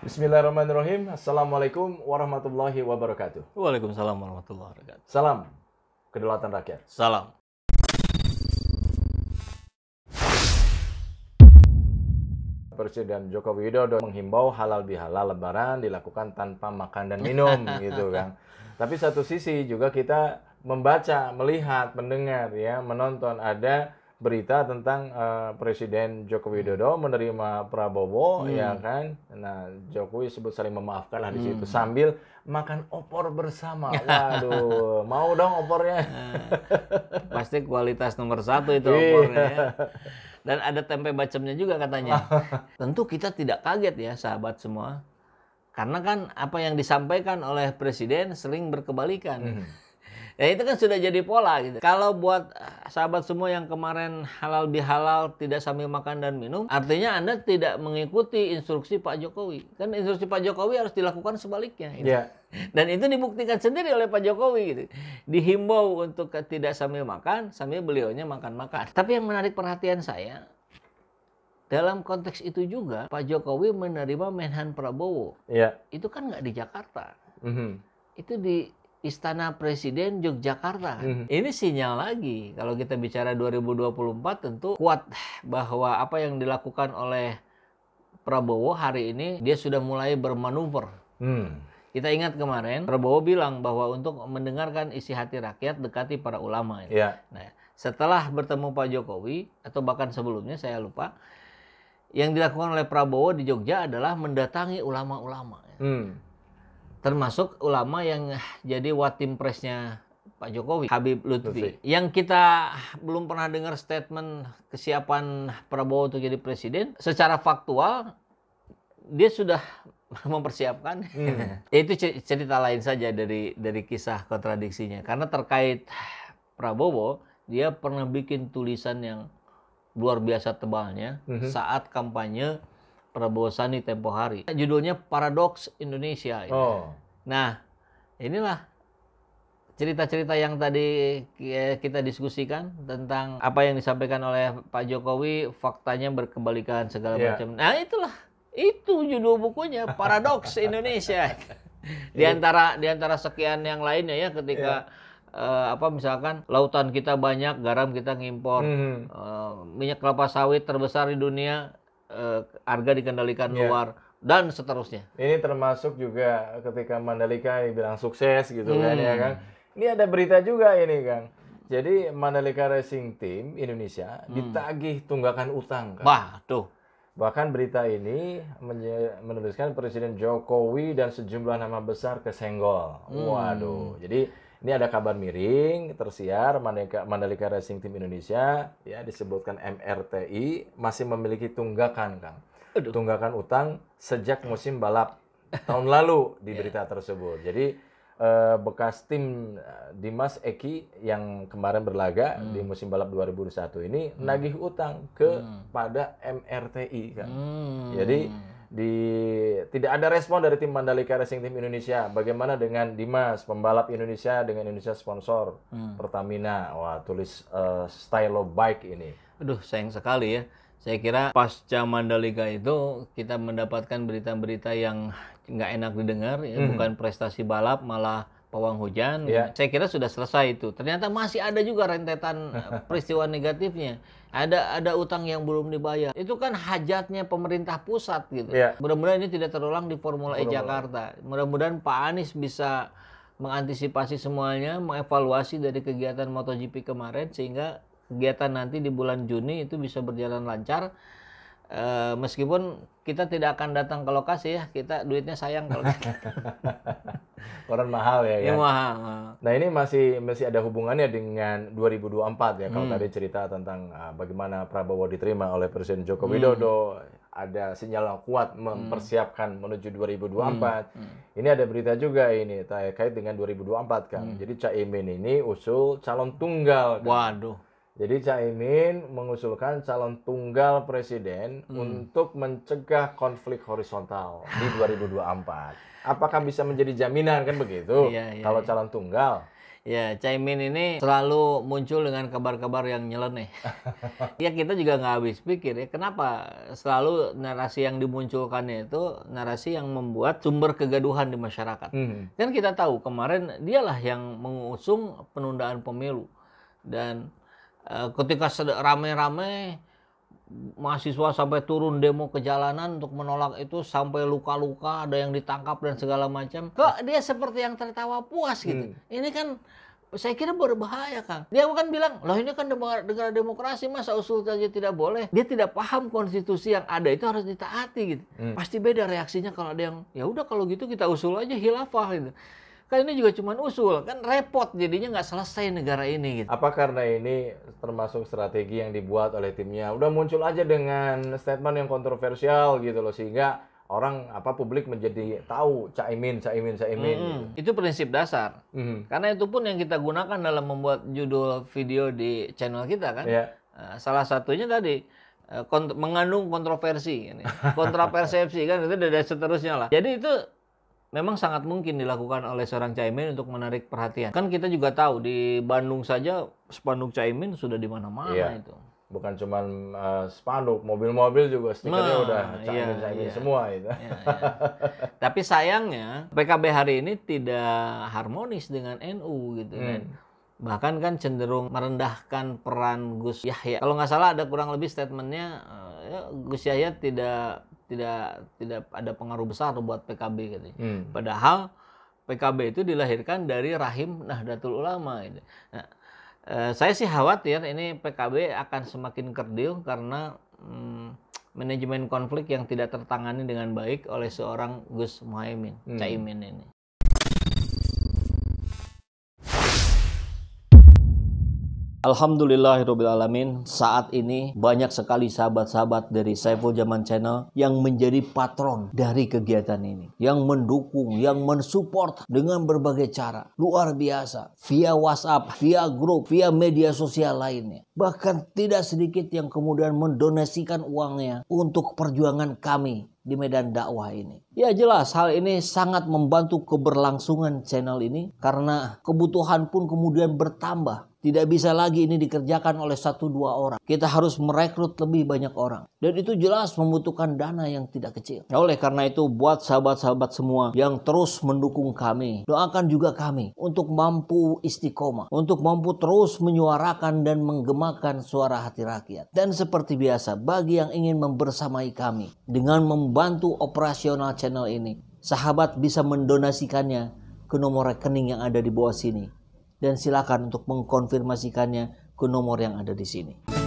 Bismillahirrahmanirrahim. Assalamualaikum warahmatullahi wabarakatuh. Waalaikumsalam warahmatullahi wabarakatuh. Salam kedaulatan rakyat. Salam. Presiden Joko Widodo menghimbau halal bihalal lebaran dilakukan tanpa makan dan minum gitu kan. Tapi satu sisi juga kita membaca, melihat, mendengar ya, menonton ada berita tentang uh, Presiden Joko hmm. Widodo menerima Prabowo hmm. ya kan. Nah, Jokowi sebut saling memaafkan lah di situ hmm. sambil makan opor bersama. Waduh, mau dong opornya. Eh, pasti kualitas nomor satu itu iya. opornya. Ya. Dan ada tempe bacemnya juga katanya. Tentu kita tidak kaget ya sahabat semua. Karena kan apa yang disampaikan oleh presiden sering berkebalikan. Hmm. Ya itu kan sudah jadi pola gitu. Kalau buat sahabat semua yang kemarin halal bihalal tidak sambil makan dan minum, artinya Anda tidak mengikuti instruksi Pak Jokowi. Kan instruksi Pak Jokowi harus dilakukan sebaliknya. Gitu. Yeah. Dan itu dibuktikan sendiri oleh Pak Jokowi gitu. Dihimbau untuk tidak sambil makan, sambil beliaunya makan-makan. Tapi yang menarik perhatian saya, dalam konteks itu juga Pak Jokowi menerima Menhan Prabowo. yeah. Itu kan nggak di Jakarta. Mm -hmm. Itu di Istana Presiden Yogyakarta. -hmm. Ini sinyal lagi kalau kita bicara 2024 tentu kuat bahwa apa yang dilakukan oleh Prabowo hari ini dia sudah mulai bermanuver. Mm. Kita ingat kemarin Prabowo bilang bahwa untuk mendengarkan isi hati rakyat dekati para ulama. Yeah. Nah, setelah bertemu Pak Jokowi atau bahkan sebelumnya saya lupa yang dilakukan oleh Prabowo di Jogja adalah mendatangi ulama-ulama. Hmm termasuk ulama yang eh, jadi watim presnya Pak Jokowi, Habib Lutfi. Lutfi. Yang kita belum pernah dengar statement kesiapan Prabowo untuk jadi presiden, secara faktual dia sudah mempersiapkan. Hmm. Itu cerita lain saja dari dari kisah kontradiksinya. Karena terkait Prabowo, dia pernah bikin tulisan yang luar biasa tebalnya mm -hmm. saat kampanye Prabowo Sandi tempo hari. Judulnya Paradoks Indonesia. Ya. Nah, inilah cerita-cerita yang tadi eh, kita diskusikan tentang apa yang disampaikan oleh Pak Jokowi, faktanya berkebalikan segala yeah. macam. Nah, itulah itu judul bukunya Paradoks Indonesia. Iya. di antara di antara sekian yang lainnya ya ketika yeah iya. uh, apa misalkan lautan kita banyak garam kita ngimpor hmm. uh, minyak kelapa sawit terbesar di dunia uh, harga dikendalikan yeah. luar dan seterusnya. Ini termasuk juga ketika Mandalika dibilang sukses gitu hmm. kan ya hmm. kan. Ini ada berita juga ini kan. Jadi Mandalika Racing Team Indonesia hmm. ditagih tunggakan utang kan. Wah, tuh. Bahkan berita ini menuliskan Presiden Jokowi dan sejumlah nama besar kesenggol. Hmm. Waduh. Jadi ini ada kabar miring tersiar Mandalika, Mandalika Racing Team Indonesia ya disebutkan MRTI masih memiliki tunggakan Kang. Aduh. Tunggakan utang sejak hmm. musim balap tahun lalu di iya. berita tersebut. Jadi eh, bekas tim eh, Dimas Eki yang kemarin berlaga hmm. di musim balap 2021 ini hmm. nagih utang kepada hmm. MRTI kan. Hmm. Jadi di tidak ada respon dari tim Mandalika Racing Team Indonesia. Bagaimana dengan Dimas pembalap Indonesia dengan Indonesia sponsor hmm. Pertamina? Wah, tulis uh, eh, Stylo Bike ini. Aduh, sayang sekali ya. Saya kira pasca Mandalika itu kita mendapatkan berita-berita yang nggak enak didengar, ya. hmm. bukan prestasi balap malah pawang hujan. Yeah. Saya kira sudah selesai itu. Ternyata masih ada juga rentetan peristiwa negatifnya. Ada ada utang yang belum dibayar. Itu kan hajatnya pemerintah pusat gitu. Yeah. Mudah-mudahan ini tidak terulang di e Formula E Jakarta. Mudah-mudahan Pak Anies bisa mengantisipasi semuanya, mengevaluasi dari kegiatan MotoGP kemarin sehingga kegiatan nanti di bulan Juni itu bisa berjalan lancar e, meskipun kita tidak akan datang ke lokasi ya kita duitnya sayang kalau kita. koran mahal ya, ya iya, mahal, Nah ini masih masih ada hubungannya dengan 2024 ya kalau hmm. tadi cerita tentang ah, bagaimana Prabowo diterima oleh Presiden Joko hmm. Widodo hmm. ada sinyal yang kuat hmm. mempersiapkan hmm. menuju 2024. Hmm. Hmm. Ini ada berita juga ini terkait dengan 2024 kan. Hmm. Jadi Caimin ini usul calon tunggal. Kan? Waduh jadi Caimin mengusulkan calon tunggal presiden hmm. untuk mencegah konflik horizontal di 2024. Apakah bisa menjadi jaminan kan begitu? Iya, iya, iya, kalau calon tunggal. Ya, Caimin ini selalu muncul dengan kabar-kabar yang nyeleneh. ya kita juga nggak habis pikir ya, kenapa selalu narasi yang dimunculkannya itu narasi yang membuat sumber kegaduhan di masyarakat. Hmm. Dan kita tahu kemarin dialah yang mengusung penundaan pemilu dan Eh, ketika rame-rame mahasiswa sampai turun demo ke jalanan untuk menolak itu sampai luka-luka ada yang ditangkap dan segala macam kok dia seperti yang tertawa puas gitu hmm. ini kan saya kira berbahaya Kang. Dia bukan bilang, loh ini kan negara demokrasi masa usul saja tidak boleh. Dia tidak paham konstitusi yang ada itu harus ditaati gitu. Hmm. Pasti beda reaksinya kalau ada yang ya udah kalau gitu kita usul aja hilafah gitu kan ini juga cuma usul kan repot jadinya nggak selesai negara ini gitu. apa karena ini termasuk strategi yang dibuat oleh timnya udah muncul aja dengan statement yang kontroversial gitu loh sehingga orang apa publik menjadi tahu caimin caimin caimin -hmm. gitu. itu prinsip dasar -hmm. karena itu pun yang kita gunakan dalam membuat judul video di channel kita kan yeah. Iya. salah satunya tadi eh, kont mengandung kontroversi kontrapersepsi kan itu dan seterusnya lah jadi itu memang sangat mungkin dilakukan oleh seorang Caimin untuk menarik perhatian. Kan kita juga tahu di Bandung saja spanduk Caimin sudah di mana-mana iya. itu. Bukan cuma uh, eh, spanduk, mobil-mobil juga stikernya nah, udah Caimin-Caimin iya, Caimin iya. semua itu. Iya, iya. Tapi sayangnya PKB hari ini tidak harmonis dengan NU gitu hmm. kan. Bahkan kan cenderung merendahkan peran Gus Yahya. Kalau nggak salah ada kurang lebih statementnya eh, ya Gus Yahya tidak tidak tidak ada pengaruh besar buat PKB gitu. Hmm. Padahal PKB itu dilahirkan dari rahim Nahdlatul Ulama ini. Nah, eh, saya sih khawatir ini PKB akan semakin kerdil karena hmm, manajemen konflik yang tidak tertangani dengan baik oleh seorang Gus Muhaimin, hmm. Caimin ini. Alhamdulillahirrahmanirrahim Saat ini banyak sekali sahabat-sahabat dari Saiful Zaman Channel Yang menjadi patron dari kegiatan ini Yang mendukung, yang mensupport dengan berbagai cara Luar biasa Via WhatsApp, via grup, via media sosial lainnya Bahkan tidak sedikit yang kemudian mendonasikan uangnya Untuk perjuangan kami di medan dakwah ini Ya jelas hal ini sangat membantu keberlangsungan channel ini karena kebutuhan pun kemudian bertambah. Tidak bisa lagi ini dikerjakan oleh satu dua orang. Kita harus merekrut lebih banyak orang. Dan itu jelas membutuhkan dana yang tidak kecil. Nah, oleh karena itu buat sahabat-sahabat semua yang terus mendukung kami. Doakan juga kami untuk mampu istiqomah. Untuk mampu terus menyuarakan dan menggemakan suara hati rakyat. Dan seperti biasa bagi yang ingin membersamai kami. Dengan membantu operasional channel channel ini. Sahabat bisa mendonasikannya ke nomor rekening yang ada di bawah sini. Dan silakan untuk mengkonfirmasikannya ke nomor yang ada di sini.